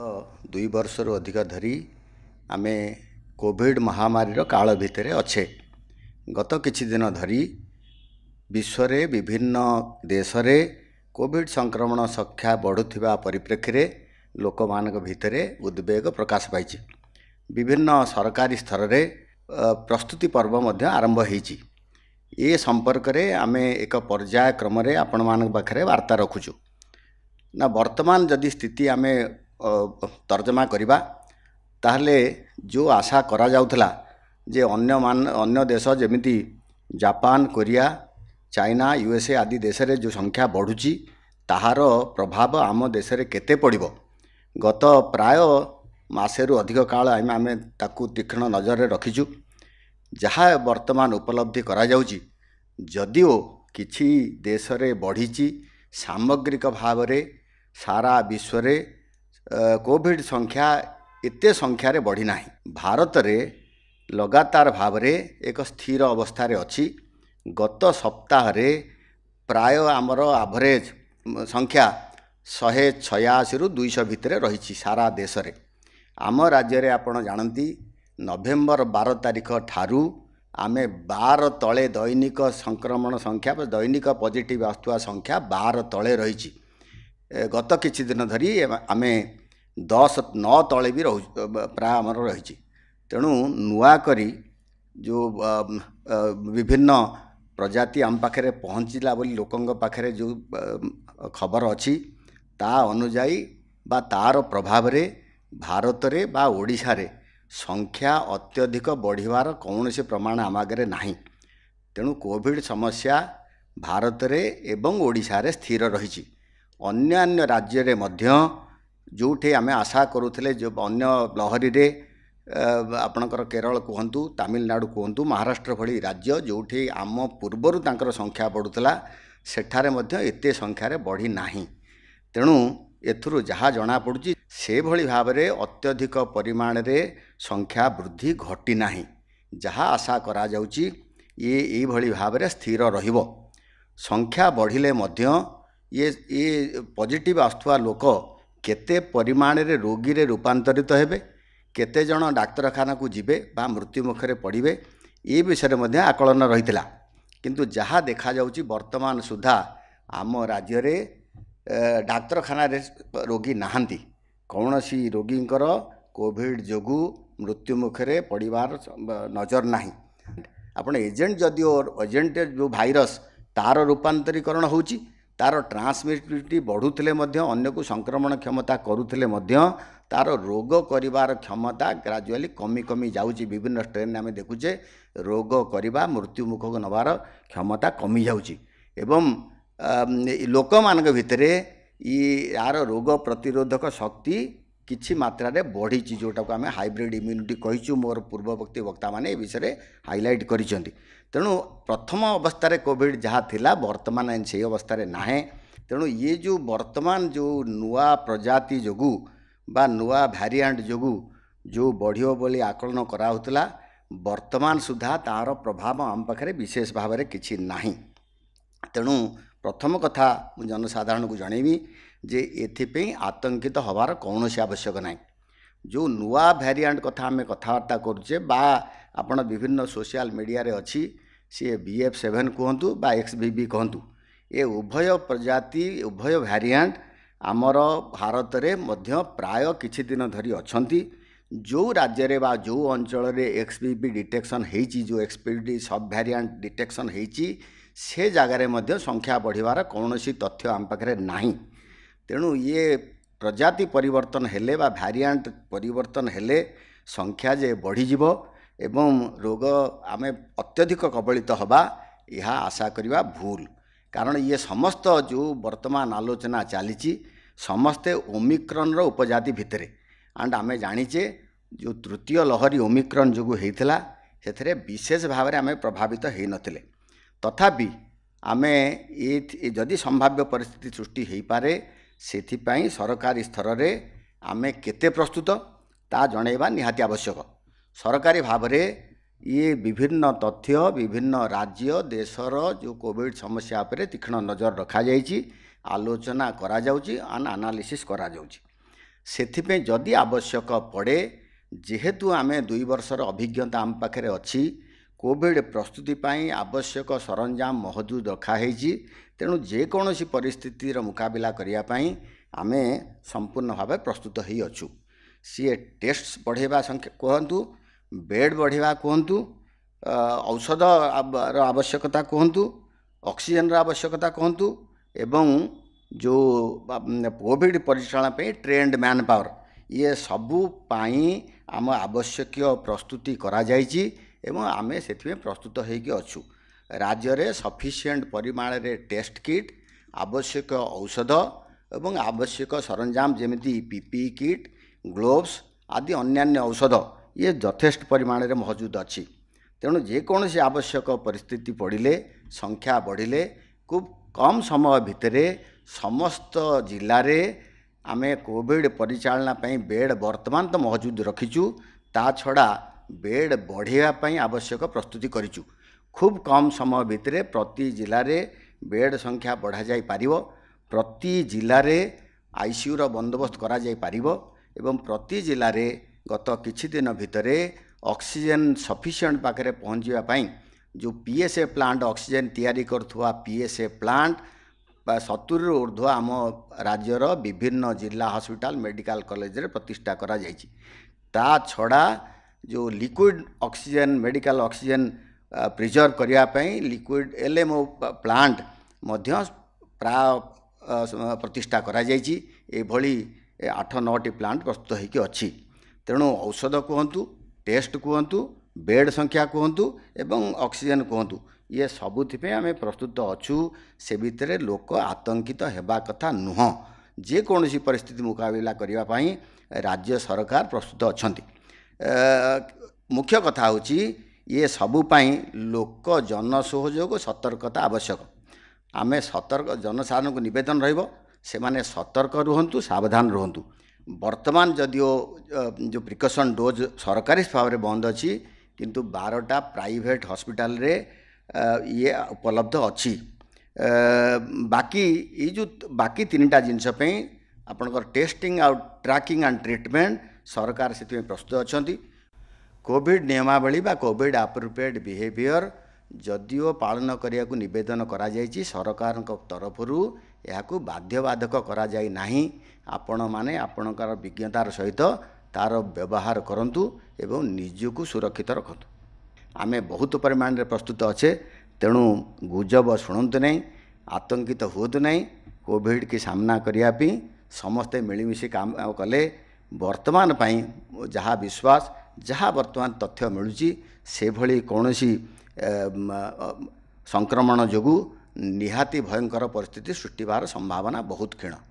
ଦୁଇ ବର୍ଷରୁ ଅଧିକ ଧରି ଆମେ କୋଭିଡ଼ ମହାମାରୀର କାଳ ଭିତରେ ଅଛେ ଗତ କିଛି ଦିନ ଧରି ବିଶ୍ୱରେ ବିଭିନ୍ନ ଦେଶରେ କୋଭିଡ଼ ସଂକ୍ରମଣ ସଂଖ୍ୟା ବଢ଼ୁଥିବା ପରିପ୍ରେକ୍ଷୀରେ ଲୋକମାନଙ୍କ ଭିତରେ ଉଦ୍ବେଗ ପ୍ରକାଶ ପାଇଛି ବିଭିନ୍ନ ସରକାରୀ ସ୍ତରରେ ପ୍ରସ୍ତୁତି ପର୍ବ ମଧ୍ୟ ଆରମ୍ଭ ହୋଇଛି ଏ ସମ୍ପର୍କରେ ଆମେ ଏକ ପର୍ଯ୍ୟାୟ କ୍ରମରେ ଆପଣମାନଙ୍କ ପାଖରେ ବାର୍ତ୍ତା ରଖୁଛୁ ନା ବର୍ତ୍ତମାନ ଯଦି ସ୍ଥିତି ଆମେ ତର୍ଜମା କରିବା ତାହେଲେ ଯେଉଁ ଆଶା କରାଯାଉଥିଲା ଯେ ଅନ୍ୟମାନ ଅନ୍ୟ ଦେଶ ଯେମିତି ଜାପାନ କୋରିଆ ଚାଇନା ୟୁଏସ୍ଏ ଆଦି ଦେଶରେ ଯେଉଁ ସଂଖ୍ୟା ବଢ଼ୁଛି ତାହାର ପ୍ରଭାବ ଆମ ଦେଶରେ କେତେ ପଡ଼ିବ ଗତ ପ୍ରାୟ ମାସେରୁ ଅଧିକ କାଳ ଆମେ ଆମେ ତାକୁ ତୀକ୍ଷ୍ଣ ନଜରରେ ରଖିଛୁ ଯାହା ବର୍ତ୍ତମାନ ଉପଲବ୍ଧି କରାଯାଉଛି ଯଦିଓ କିଛି ଦେଶରେ ବଢ଼ିଛି ସାମଗ୍ରିକ ଭାବରେ ସାରା ବିଶ୍ୱରେ କୋଭିଡ଼ ସଂଖ୍ୟା ଏତେ ସଂଖ୍ୟାରେ ବଢ଼ିନାହିଁ ଭାରତରେ ଲଗାତାର ଭାବରେ ଏକ ସ୍ଥିର ଅବସ୍ଥାରେ ଅଛି ଗତ ସପ୍ତାହରେ ପ୍ରାୟ ଆମର ଆଭରେଜ ସଂଖ୍ୟା ଶହେ ଛୟାଅଶୀରୁ ଦୁଇଶହ ଭିତରେ ରହିଛି ସାରା ଦେଶରେ ଆମ ରାଜ୍ୟରେ ଆପଣ ଜାଣନ୍ତି ନଭେମ୍ବର ବାର ତାରିଖ ଠାରୁ ଆମେ ବାର ତଳେ ଦୈନିକ ସଂକ୍ରମଣ ସଂଖ୍ୟା ବା ଦୈନିକ ପଜିଟିଭ୍ ଆସୁଥିବା ସଂଖ୍ୟା ବାର ତଳେ ରହିଛି ଗତ କିଛି ଦିନ ଧରି ଆମେ ଦଶ ନଅ ତଳେ ବି ରହୁ ପ୍ରାୟ ଆମର ରହିଛି ତେଣୁ ନୂଆ କରି ଯେଉଁ ବିଭିନ୍ନ ପ୍ରଜାତି ଆମ ପାଖରେ ପହଞ୍ଚିଲା ବୋଲି ଲୋକଙ୍କ ପାଖରେ ଯେଉଁ ଖବର ଅଛି ତା ଅନୁଯାୟୀ ବା ତା'ର ପ୍ରଭାବରେ ଭାରତରେ ବା ଓଡ଼ିଶାରେ ସଂଖ୍ୟା ଅତ୍ୟଧିକ ବଢ଼ିବାର କୌଣସି ପ୍ରମାଣ ଆମ ଆଗରେ ନାହିଁ ତେଣୁ କୋଭିଡ଼ ସମସ୍ୟା ଭାରତରେ ଏବଂ ଓଡ଼ିଶାରେ ସ୍ଥିର ରହିଛି ଅନ୍ୟାନ୍ୟ ରାଜ୍ୟରେ ମଧ୍ୟ ଯେଉଁଠି ଆମେ ଆଶା କରୁଥିଲେ ଯେଉଁ ଅନ୍ୟ ଲହରୀରେ ଆପଣଙ୍କର କେରଳ କୁହନ୍ତୁ ତାମିଲନାଡ଼ୁ କୁହନ୍ତୁ ମହାରାଷ୍ଟ୍ର ଭଳି ରାଜ୍ୟ ଯେଉଁଠି ଆମ ପୂର୍ବରୁ ତାଙ୍କର ସଂଖ୍ୟା ବଢ଼ୁଥିଲା ସେଠାରେ ମଧ୍ୟ ଏତେ ସଂଖ୍ୟାରେ ବଢ଼ି ନାହିଁ ତେଣୁ ଏଥିରୁ ଯାହା ଜଣାପଡ଼ୁଛି ସେଭଳି ଭାବରେ ଅତ୍ୟଧିକ ପରିମାଣରେ ସଂଖ୍ୟା ବୃଦ୍ଧି ଘଟିନାହିଁ ଯାହା ଆଶା କରାଯାଉଛି ଇଏ ଏଇଭଳି ଭାବରେ ସ୍ଥିର ରହିବ ସଂଖ୍ୟା ବଢ଼ିଲେ ମଧ୍ୟ ଇଏ ଇଏ ପଜିଟିଭ୍ ଆସୁଥିବା ଲୋକ କେତେ ପରିମାଣରେ ରୋଗୀରେ ରୂପାନ୍ତରିତ ହେବେ କେତେଜଣ ଡାକ୍ତରଖାନାକୁ ଯିବେ ବା ମୃତ୍ୟୁ ମୁଖରେ ପଡ଼ିବେ ଏ ବିଷୟରେ ମଧ୍ୟ ଆକଳନ ରହିଥିଲା କିନ୍ତୁ ଯାହା ଦେଖାଯାଉଛି ବର୍ତ୍ତମାନ ସୁଦ୍ଧା ଆମ ରାଜ୍ୟରେ ଡାକ୍ତରଖାନାରେ ରୋଗୀ ନାହାନ୍ତି କୌଣସି ରୋଗୀଙ୍କର କୋଭିଡ଼ ଯୋଗୁଁ ମୃତ୍ୟୁ ମୁଖରେ ପଡ଼ିବାର ନଜର ନାହିଁ ଆପଣ ଏଜେଣ୍ଟ ଯଦିଓ ଏଜେଣ୍ଟ ଯେଉଁ ଭାଇରସ୍ ତା'ର ରୂପାନ୍ତରୀକରଣ ହେଉଛି ତା'ର ଟ୍ରାନ୍ସମିଟିଭିଟି ବଢ଼ୁଥିଲେ ମଧ୍ୟ ଅନ୍ୟକୁ ସଂକ୍ରମଣ କ୍ଷମତା କରୁଥିଲେ ମଧ୍ୟ ତା'ର ରୋଗ କରିବାର କ୍ଷମତା ଗ୍ରାଜୁଆଲି କମି କମି ଯାଉଛି ବିଭିନ୍ନ ଷ୍ଟ୍ରେନ୍ରେ ଆମେ ଦେଖୁଛେ ରୋଗ କରିବା ମୃତ୍ୟୁମୁଖକୁ ନେବାର କ୍ଷମତା କମିଯାଉଛି ଏବଂ ଲୋକମାନଙ୍କ ଭିତରେ ଇ ଆର ରୋଗ ପ୍ରତିରୋଧକ ଶକ୍ତି किसी मात्र बढ़ी जोटा को आम हाइब्रिड इम्यूनिटी कही मोर पूर्ववर्त वक्ता मैंने विषय में हाइलाइट कर तेणु प्रथम अवस्था कॉविड जहाँ थी बर्तमान से अवस्था ना तेणु ये जो बर्तमान जो नुआ प्रजाति जो बा नुआ भारियांट जो जो बढ़ी आकलन कराला बर्तमान सुधा तार प्रभाव आम पाखे विशेष भाव कि तेणु प्रथम कथा मु जनसाधारण को जनवी ଯେ ଏଥିପାଇଁ ଆତଙ୍କିତ ହେବାର କୌଣସି ଆବଶ୍ୟକ ନାହିଁ ଯେଉଁ ନୂଆ ଭ୍ୟାରିଆଣ୍ଟ କଥା ଆମେ କଥାବାର୍ତ୍ତା କରୁଛେ ବା ଆପଣ ବିଭିନ୍ନ ସୋସିଆଲ ମିଡ଼ିଆରେ ଅଛି ସିଏ ବି ଏଫ୍ ସେଭେନ୍ କୁହନ୍ତୁ ବା ଏକ୍ସ ବି ବି କୁହନ୍ତୁ ଏ ଉଭୟ ପ୍ରଜାତି ଉଭୟ ଭ୍ୟାରିଆଣ୍ଟ ଆମର ଭାରତରେ ମଧ୍ୟ ପ୍ରାୟ କିଛି ଦିନ ଧରି ଅଛନ୍ତି ଯେଉଁ ରାଜ୍ୟରେ ବା ଯେଉଁ ଅଞ୍ଚଳରେ ଏକ୍ସ ବି ବି ଡିଟେକ୍ସନ୍ ହେଇଛି ଯେଉଁ X B D sub variant detection ହେଇଛି ସେ ଜାଗାରେ ମଧ୍ୟ ସଂଖ୍ୟା ବଢ଼ିବାର କୌଣସି ତଥ୍ୟ ଆମ ପାଖରେ ନାହିଁ ତେଣୁ ଇଏ ପ୍ରଜାତି ପରିବର୍ତ୍ତନ ହେଲେ ବା ଭାରିଆଣ୍ଟ ପରିବର୍ତ୍ତନ ହେଲେ ସଂଖ୍ୟା ଯେ ବଢ଼ିଯିବ ଏବଂ ରୋଗ ଆମେ ଅତ୍ୟଧିକ କବଳିତ ହେବା ଏହା ଆଶା କରିବା ଭୁଲ କାରଣ ଇଏ ସମସ୍ତ ଯେଉଁ ବର୍ତ୍ତମାନ ଆଲୋଚନା ଚାଲିଛି ସମସ୍ତେ ଓମିକ୍ରନ୍ର ଉପଜାତି ଭିତରେ ଆଣ୍ଡ ଆମେ ଜାଣିଛେ ଯେଉଁ ତୃତୀୟ ଲହରୀ ଓମିକ୍ରନ୍ ଯୋଗୁଁ ହେଇଥିଲା ସେଥିରେ ବିଶେଷ ଭାବରେ ଆମେ ପ୍ରଭାବିତ ହୋଇନଥିଲେ ତଥାପି ଆମେ ଏ ଯଦି ସମ୍ଭାବ୍ୟ ପରିସ୍ଥିତି ସୃଷ୍ଟି ହୋଇପାରେ ସେଥିପାଇଁ ସରକାରୀ ସ୍ତରରେ ଆମେ କେତେ ପ୍ରସ୍ତୁତ ତାହା ଜଣାଇବା ନିହାତି ଆବଶ୍ୟକ ସରକାରୀ ଭାବରେ ଇଏ ବିଭିନ୍ନ ତଥ୍ୟ ବିଭିନ୍ନ ରାଜ୍ୟ ଦେଶର ଯେଉଁ କୋଭିଡ଼ ସମସ୍ୟା ଉପରେ ତୀକ୍ଷ୍ଣ ନଜର ରଖାଯାଇଛି ଆଲୋଚନା କରାଯାଉଛି ଆଣ୍ଡ ଆନାଲିସିସ୍ କରାଯାଉଛି ସେଥିପାଇଁ ଯଦି ଆବଶ୍ୟକ ପଡ଼େ ଯେହେତୁ ଆମେ ଦୁଇ ବର୍ଷର ଅଭିଜ୍ଞତା ଆମ ପାଖରେ ଅଛି କୋଭିଡ୍ ପ୍ରସ୍ତୁତି ପାଇଁ ଆବଶ୍ୟକ ସରଞ୍ଜାମ ମହଜୁଦ ରଖାହୋଇଛି ତେଣୁ ଯେକୌଣସି ପରିସ୍ଥିତିର ମୁକାବିଲା କରିବା ପାଇଁ ଆମେ ସମ୍ପୂର୍ଣ୍ଣ ଭାବେ ପ୍ରସ୍ତୁତ ହୋଇଅଛୁ ସିଏ ଟେଷ୍ଟ ବଢ଼େଇବା ସଂଖ୍ୟା କୁହନ୍ତୁ ବେଡ଼୍ ବଢ଼େଇବା କୁହନ୍ତୁ ଔଷଧର ଆବଶ୍ୟକତା କୁହନ୍ତୁ ଅକ୍ସିଜେନ୍ର ଆବଶ୍ୟକତା କୁହନ୍ତୁ ଏବଂ ଯେଉଁ କୋଭିଡ଼ ପରିଚାଳନା ପାଇଁ ଟ୍ରେଣ୍ଡ ମ୍ୟାନ୍ ପାୱାର ଇଏ ସବୁ ପାଇଁ ଆମ ଆବଶ୍ୟକୀୟ ପ୍ରସ୍ତୁତି କରାଯାଇଛି ଏବଂ ଆମେ ସେଥିପାଇଁ ପ୍ରସ୍ତୁତ ହୋଇକି ଅଛୁ ରାଜ୍ୟରେ ସଫିସିଏଣ୍ଟ ପରିମାଣରେ ଟେଷ୍ଟ କିଟ୍ ଆବଶ୍ୟକ ଔଷଧ ଏବଂ ଆବଶ୍ୟକ ସରଞ୍ଜାମ ଯେମିତି ପିପି କିଟ୍ ଗ୍ଲୋଭ୍ସ ଆଦି ଅନ୍ୟାନ୍ୟ ଔଷଧ ଇଏ ଯଥେଷ୍ଟ ପରିମାଣରେ ମହଜୁଦ ଅଛି ତେଣୁ ଯେକୌଣସି ଆବଶ୍ୟକ ପରିସ୍ଥିତି ପଡ଼ିଲେ ସଂଖ୍ୟା ବଢ଼ିଲେ ଖୁବ୍ କମ୍ ସମୟ ଭିତରେ ସମସ୍ତ ଜିଲ୍ଲାରେ ଆମେ କୋଭିଡ଼ ପରିଚାଳନା ପାଇଁ ବେଡ଼୍ ବର୍ତ୍ତମାନ ତ ମହଜୁଦ ରଖିଛୁ ତା ଛଡ଼ା ବେଡ୍ ବଢ଼େଇବା ପାଇଁ ଆବଶ୍ୟକ ପ୍ରସ୍ତୁତି କରିଛୁ ଖୁବ୍ କମ୍ ସମୟ ଭିତରେ ପ୍ରତି ଜିଲ୍ଲାରେ ବେଡ୍ ସଂଖ୍ୟା ବଢ଼ାଯାଇପାରିବ ପ୍ରତି ଜିଲ୍ଲାରେ ଆଇସିୟୁର ବନ୍ଦୋବସ୍ତ କରାଯାଇପାରିବ ଏବଂ ପ୍ରତି ଜିଲ୍ଲାରେ ଗତ କିଛି ଦିନ ଭିତରେ ଅକ୍ସିଜେନ୍ ସଫିସିଏଣ୍ଟ ପାଖରେ ପହଞ୍ଚିବା ପାଇଁ ଯେଉଁ P S A plant oxygen ତିଆରି କରୁଥିବା ପି ଏସ୍ ଏ ପ୍ଲାଣ୍ଟ ବା ସତୁରିରୁ ଉର୍ଦ୍ଧ୍ୱ ଆମ ରାଜ୍ୟର ବିଭିନ୍ନ ଜିଲ୍ଲା ହସ୍ପିଟାଲ ମେଡ଼ିକାଲ କଲେଜରେ ପ୍ରତିଷ୍ଠା କରାଯାଇଛି ତା ଛଡ଼ା जो liquid oxygen medical oxygen preserve करने liquid L M O plant प्राय प्रतिष्ठा कर आठ नौटी प्लांट प्रस्तुत होकर अच्छी तेणु औषध कहतु टेस्ट कहतु बेड संख्या कहतु एवं अक्सीजेन कहतु ये सबुति आम प्रस्तुत अच्छु से भितर लोक आतंकित तो होगा कथा नुह जेकोसी पिस्थित मुकबिला करने राज्य सरकार प्रस्तुत अच्छा ମୁଖ୍ୟ କଥା ହେଉଛି ଇଏ ସବୁ ପାଇଁ ଲୋକ ଜନସହଯୋଗ ସତର୍କତା ଆବଶ୍ୟକ ଆମେ ସତର୍କ ଜନସାଧାରଣଙ୍କୁ ନିବେଦନ ରହିବ ସେମାନେ ସତର୍କ ରୁହନ୍ତୁ ସାବଧାନ ରୁହନ୍ତୁ ବର୍ତ୍ତମାନ ଯଦିଓ ଯେଉଁ ପ୍ରିକସନ୍ ଡୋଜ୍ ସରକାରୀ ଭାବରେ ବନ୍ଦ ଅଛି କିନ୍ତୁ ବାରଟା ପ୍ରାଇଭେଟ୍ ହସ୍ପିଟାଲରେ ଇଏ ଉପଲବ୍ଧ ଅଛି ବାକି ଏଇ ଯେଉଁ ବାକି ତିନିଟା ଜିନିଷ ପାଇଁ ଆପଣଙ୍କର ଟେଷ୍ଟିଂ ଆଉ ଟ୍ରାକିଂ ଆଣ୍ଡ ଟ୍ରିଟମେଣ୍ଟ ସରକାର ସେଥିପାଇଁ ପ୍ରସ୍ତୁତ ଅଛନ୍ତି କୋଭିଡ଼ ନିୟମାବଳୀ ବା କୋଭିଡ଼ ଆପ୍ରୋପ୍ରିଏଟ୍ ବିହେଭିଅର୍ ଯଦିଓ ପାଳନ କରିବାକୁ ନିବେଦନ କରାଯାଇଛି ସରକାରଙ୍କ ତରଫରୁ ଏହାକୁ ବାଧ୍ୟବାଧକ କରାଯାଇ ନାହିଁ ଆପଣମାନେ ଆପଣଙ୍କର ବିଜ୍ଞତାର ସହିତ ତା'ର ବ୍ୟବହାର କରନ୍ତୁ ଏବଂ ନିଜକୁ ସୁରକ୍ଷିତ ରଖନ୍ତୁ ଆମେ ବହୁତ ପରିମାଣରେ ପ୍ରସ୍ତୁତ ଅଛେ ତେଣୁ ଗୁଜବ ଶୁଣନ୍ତୁ ନାହିଁ ଆତଙ୍କିତ ହୁଅନ୍ତୁ ନାହିଁ କୋଭିଡ଼୍ କି ସାମ୍ନା କରିବା ପାଇଁ ସମସ୍ତେ ମିଳିମିଶି କାମ କଲେ ବର୍ତ୍ତମାନ ପାଇଁ ଯାହା ବିଶ୍ୱାସ ଯାହା ବର୍ତ୍ତମାନ ତଥ୍ୟ ମିଳୁଛି ସେଭଳି କୌଣସି ସଂକ୍ରମଣ ଯୋଗୁଁ ନିହାତି ଭୟଙ୍କର ପରିସ୍ଥିତି ସୃଷ୍ଟି ହେବାର ସମ୍ଭାବନା ବହୁତ କ୍ଷୀଣ